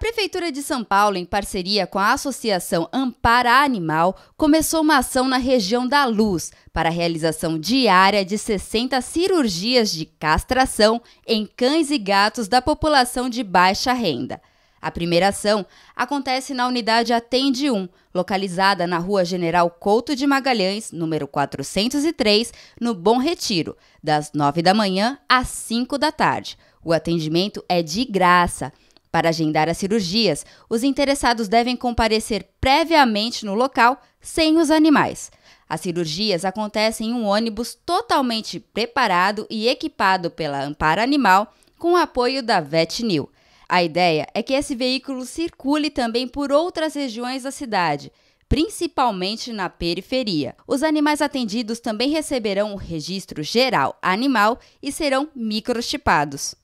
Prefeitura de São Paulo, em parceria com a Associação Ampara Animal, começou uma ação na região da Luz para a realização diária de 60 cirurgias de castração em cães e gatos da população de baixa renda. A primeira ação acontece na unidade Atende 1, localizada na Rua General Couto de Magalhães, número 403, no Bom Retiro, das 9 da manhã às 5 da tarde. O atendimento é de graça. Para agendar as cirurgias, os interessados devem comparecer previamente no local sem os animais. As cirurgias acontecem em um ônibus totalmente preparado e equipado pela Ampara Animal com o apoio da VetNil. A ideia é que esse veículo circule também por outras regiões da cidade, principalmente na periferia. Os animais atendidos também receberão o registro geral animal e serão microchipados.